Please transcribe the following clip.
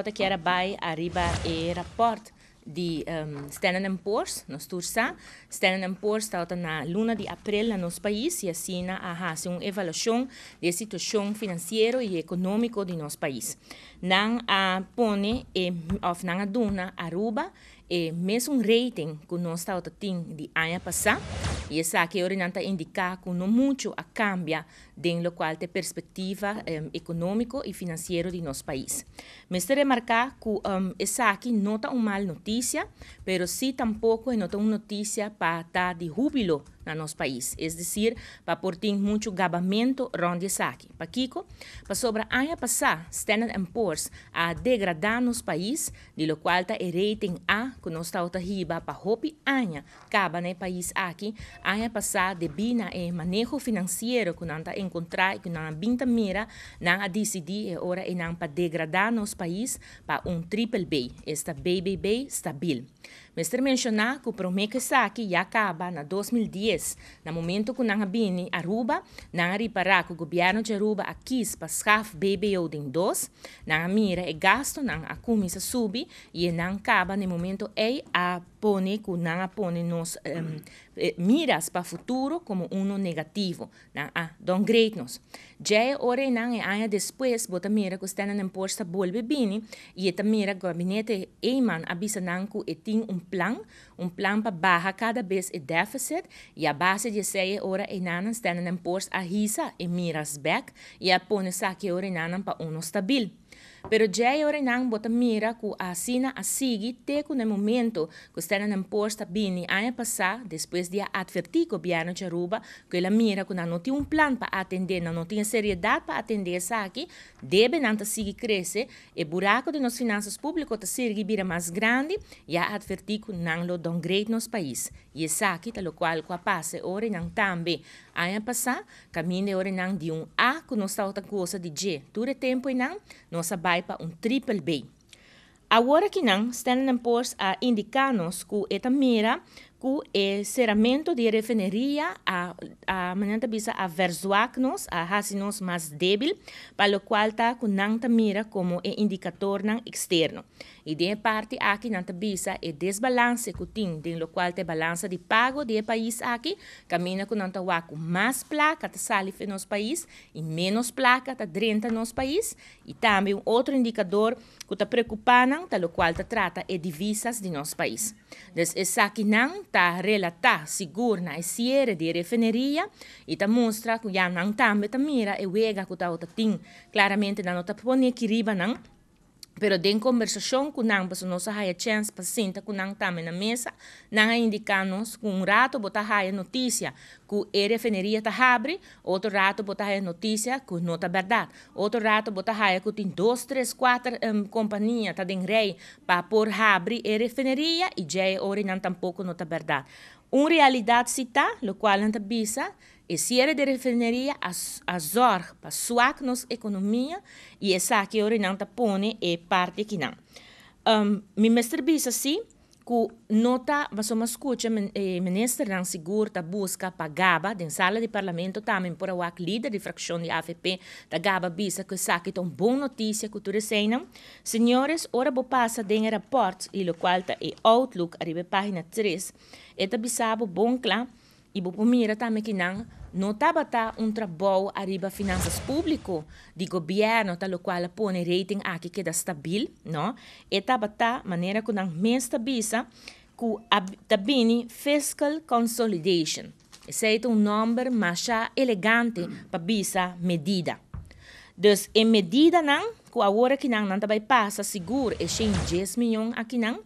estava aqui que era by arriba e de um, Standard Poor's, na tursa, Standard Poor's está na luna de abril no nosso país e assina a fazer uma avaliação da situação financeira e econômica do nosso país. Não a pone e of não a duna Aruba e mesmo rating que nós a tem de ano passado. es aquí que ahora, indica que no mucho a cambia de lo cual de perspectiva em, económico y financiero de nuestro país. Me gustaría remarcar que um, em, aquí nota una mala noticia, pero sí tampoco nota una noticia para estar de júbilo no nosso país. É dizer, para portar muito gabamento ronde saque. Para Kiko, para sobre ano passado, Standard Poor's a degradar nosso país, de lo qual está rating A, que nós está riba para hopi anha, caba no né, país aqui, ano passado, devido o manejo financeiro que nós encontramos encontrar, que nós binta mira, nós decidir agora e não para degradar nosso país para um triple B, esta BBB estabil. Mr. menciona que o promete saque já acaba na 2010, no momento que não habine Aruba, não reparar que o governo de Aruba quis passar BBO de dois, não mira e é gasto não acumisa subi e não acaba no momento é a pone, que pone, nos em, eh, miras para futuro como uno negativo. Don ah, nos. Ya ahora en años después, botamira mira que están en puerta vuelve bien y esta mira gabinete Eman avisa nan que tiene un plan, un plan para bajar cada vez el déficit y a base de ese ahora en están en puerta a ahisa y miras back y pone saque ahora en para uno estable. Pero já é orenang bota mira que a sina a sigi te com o momento que a na imposta bini ano passado, depois de advertir que biano de Aruba que a mira que não tem um plano para atender, não tem seriedade para atender isso aqui, deve não seguir crescer e buraco de nossas finanças públicas está seguir mais grande e a advertir que não lo downgrade nos país. Yesaki, talo cual quapase ore nang tambi. Ayan pasa, kamine ore nang di un A con nossa outra coisa de G. Ture tempo e nang, nossa baipa un triple B. Agora que não, estão a indicar-nos que esta mira cu el seramento de refinería a, a a hacernos a más débil, para lo cual ta kunanta mira como indicador externo. E de parte aqui nanta bisa e desbalance tiene de lo cual te balanza de pago de país aqui, camina kunanta waku más placa ta en nos país y menos placa ta drenta nos país, y también otro indicador que ta preocupanan, ta lo cual ta trata e divisas de nos país. Des aquí ta relata sigurna e siere di refineria, e ta mostra, kuyang ang tambe tamira e wega kutao tating, claramente na notapone kiriba ng Pero tem conversação com não, para nós há a chance para sentar com também na mesa, nós indicamos nos com um rato botar a notícia que a refineria está abre, outro rato botar a notícia que não está verdade, outro rato botar a que tem dois, três, quatro um, companhias tá em rei para por abre a refineria e já é hora não tampouco não está verdade. Uma realidade cita, o qual não está E cierre de refineria azor para suac nos economia e essa que o Renanta pone e parte que non. Um, mi mestre bisa assim, ku nota ma sono men, il ministro dan sigur ta busca Gaba, in sala di parlamento tamen por il leader di frazione di AFP da gaba bisa che sa che è una buona notizia che tu seinan signores ora bo passa den rapporto, i lo qual ta e outlook arrive pagina 3 e eta un buon clan E o também que não não estava tá um trabalho arriba finanças público de governo, tal qual põe rating aqui que está estável, não? E estava tá maneira que não me estabiliza com a fiscal consolidation. Esse é um número mais elegante para essa medida. Dus em medida não, com a hora que não não tá vai passa seguro é 10 milhões aqui não,